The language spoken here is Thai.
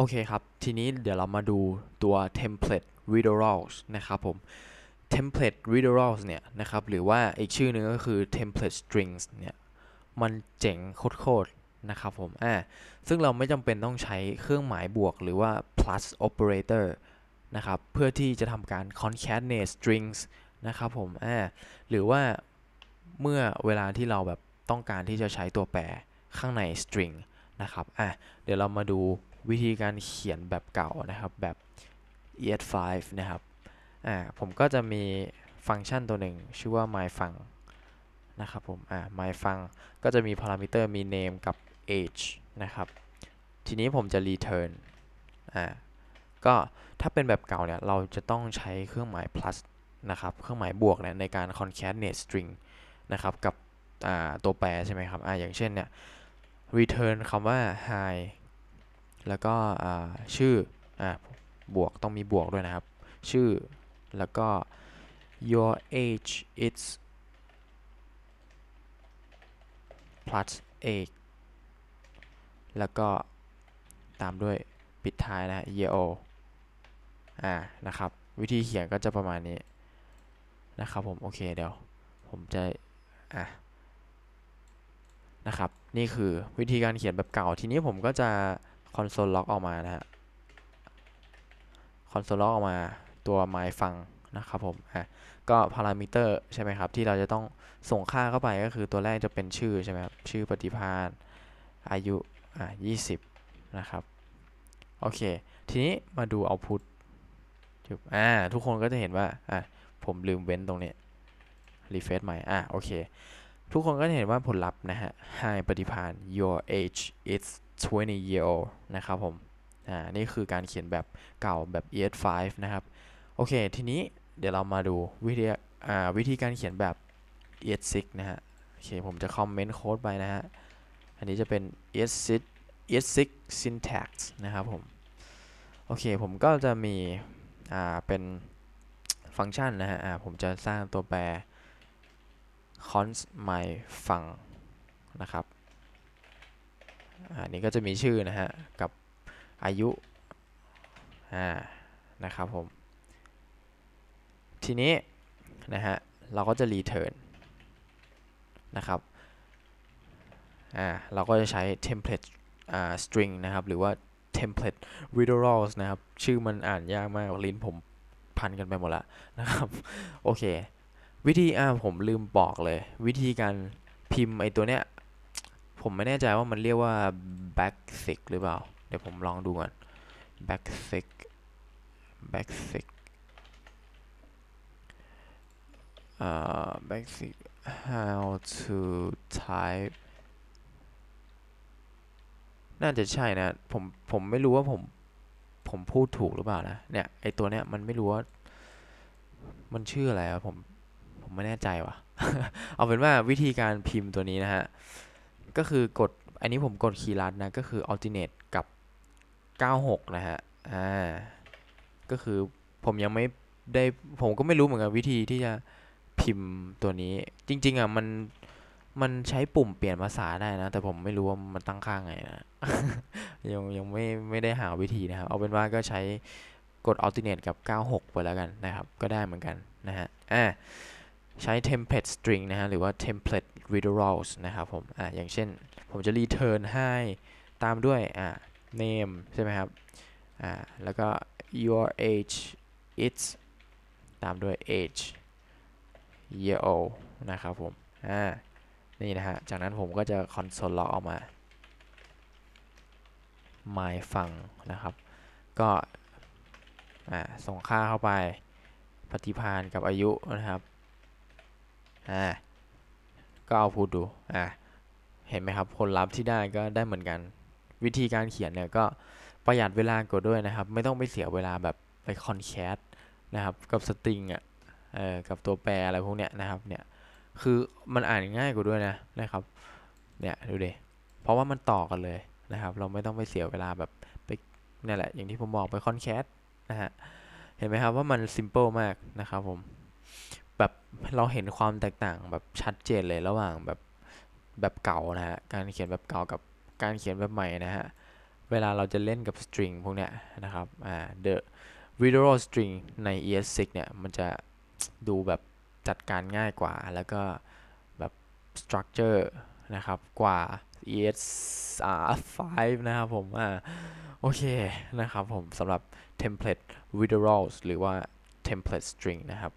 โอเคครับ ทีนี้เดี๋ยวเรามาดูตัว template r e a d r a l s นะครับผม template r e a d r a l s เนี่ย นะครับ หรือว่าอีกชื่อนึงก็คือ template strings เนี่ย มันเจ๋งโคตรๆนะครับผมอ่าซึ่งเราไม่จำเป็นต้องใช้เครื่องหมายบวก หรือว่า plus operator นะครับ เพื่อที่จะทำการ concatenate strings นะครับผมอ่าหรือว่าเมื่อเวลาที่เราแบบ ต้องการที่จะใช้ตัวแปร ข้างใน string นะครับ อ่ะเดี๋ยวเรามาดูวิธีการเขียนแบบเก่านะครับ แบบ ES5 นะครับ อ่าผมก็จะมีฟังก์ชันตัวหนึ่งชื่อว่า myFun นะครับผม อ่า myFun ก็จะมีพารามิเตอร์มี name กับ age นะครับ ทีนี้ผมจะ return อ่าก็ถ้าเป็นแบบเก่าเนี่ย เราจะต้องใช้เครื่องหมาย plus นะครับ เครื่องหมายบวกเนี่ย ในการ concatenate string นะครับ กับตัวแปรใช่ไหมครับ อ่าอย่างเช่นเนี่ย return คำว่า high แล้วก็ชื่ออบวก ต้องมีบวกด้วยนะครับ ชื่อ แล้วก็ your age is plus a แล้วก็ ตามด้วยปิดท้ายนะ year old อ่า นะครับ วิธีเขียนก็จะประมาณนี้ นะครับ ผม โอเคเดี๋ยว ผมจะอ่ะนะครับ นี่คือวิธีการเขียนแบบเก่า ทีนี้ผมก็จะคอนโซลล็อกออกมานะฮะคอนโซลล็อกออกมา ตัวหมายฟังนะครับผม อ่ะ ก็พารามิเตอร์ใช่ไหมครับ ที่เราจะต้องส่งค่าเข้าไปก็คือตัวแรกจะเป็นชื่อใช่ไหมครับ ชื่อปฏิพานอายุ อ่ะยี่สิบนะครับ โอเค ทีนี้มาดูเอาพุทจุบอ่าทุกคนก็จะเห็นว่า อ่ะ ผมลืมเว้นตรงนี้รีเฟซใหม่ อ่ะ โอเค ทุกคนก็จะเห็นว่าผลลัพธ์นะฮะให้ปฏิพาน your age is 20 year old นะครับผม อ่า นี่คือการเขียนแบบเก่าแบบ ES5 นะครับ โอเค ทีนี้เดี๋ยวเรามาดูวิธี อ่า วิธีการเขียนแบบ ES6 นะฮะ โอเค ผมจะคอมเมนต์โค้ดไปนะฮะ อันนี้จะเป็น ES6 ES6 syntax นะครับผม โอเค ผมก็จะมี อ่า เป็นฟังก์ชันนะฮะ อ่า ผมจะสร้างตัวแปร const my f u n นะครับอันนี้ก็จะมีชื่อนะฮะ กับอายุอ่านะครับผมทีนี้นะฮะเราก็จะรีเทิร์นนะครับอ่าเราก็จะใช้ template อ่า string นะครับ หรือว่า template ด i d d l ส s นะครับ ชื่อมันอ่านยากมากลิ้นผมพันกันไปหมดละนะครับ โอเควิธีอ่าผมลืมบอกเลย วิธีการพิมพ์ไอตัวเนี้ยผมไม่แน่ใจว่ามันเรียกว่า back s i c หรือเปล่า เดี๋ยวผมลองดูก่อน back s i c back s i c เอ back s i c how to type น่าจะใช่นะ ผม ผมไม่รู้ว่าผมผมพูดถูกหรือเปล่านะ เนี่ย ไอตัวเนี้ยมันไม่รู้ว่า มันชื่ออะไรอะผม ผมไม่แน่ใจว่ะ เอาเป็นว่าวิธีการพิมพ์ตัวนี้นะฮะก็คือกดอันนี้ผมกดคีย์ลัดนะก็คือ alternate กับ 96 นะฮะ อ่า ก็คือผมยังไม่ได้ผมก็ไม่รู้เหมือนกันวิธีที่จะพิมพ์ตัวนี้จริงๆอ่ะมันมันใช้ปุ่มเปลี่ยนภาษาได้นะ แต่ผมไม่รู้ว่ามันตั้งค่าไงนะ ยังยังไม่ไม่ได้หาวิธีนะครับ เอาเป็นว่าก็ใช้กด alternate กับ 96ไปแล้วกันนะครับก็ได้เหมือนกันนะฮะอ่าใช้ template string นะฮะ หรือว่า template withdrawals นะครับผม อ่า อย่างเช่น ผมจะ return ให้ตามด้วย อ่า name ใช่ไหมครับ อ่า แล้วก็ your age it's ตามด้วย age year old นะครับผม อ่า นี่นะฮะ จากนั้นผมก็จะ console log ออกมา my ฟังนะครับ ก็ อ่า ส่งค่าเข้าไปปฏิพานกับอายุนะครับ่าก็เอาพูดดู อ่าเห็นไหมครับ ผลลัพธ์ที่ได้ก็ได้เหมือนกัน วิธีการเขียนเนี่ยก็ประหยัดเวลากดด้วยนะครับ ไม่ต้องไปเสียเวลาแบบไปคอนแคสนะครับ กับสตริงอ่ะเออกับตัวแปรอะไรพวกเนี้ยนะครับ เนี่ย คือมันอ่านง่ายกว่าด้วย นะนะครับ เนี่ยดูดิเพราะว่ามันต่อกันเลยนะครับ เราไม่ต้องไปเสียเวลาแบบไปนี่แหละ อย่างที่ผมบอกไปคอนแคสนะฮะเห็นไหมครับว่ามันซิมเปิลมากนะครับ ผมเราเห็นความแตกต่างแบบชัดเจนเลยระหว่างแบบแบบเก่านะฮะการเขียนแบบเก่ากับการเขียนแบบใหม่นะฮะเวลาเราจะเล่นกับสตริงพวกเนี้ยนะครับอ่า the video string ใน ES6 เนี่ยมันจะดูแบบจัดการง่ายกว่า แล้วก็แบบ structure นะครับ กว่า ES5 นะครับผมอ่าโอเคนะครับผมสำหรับ template v i d e r a s หรือว่า template string นะครับ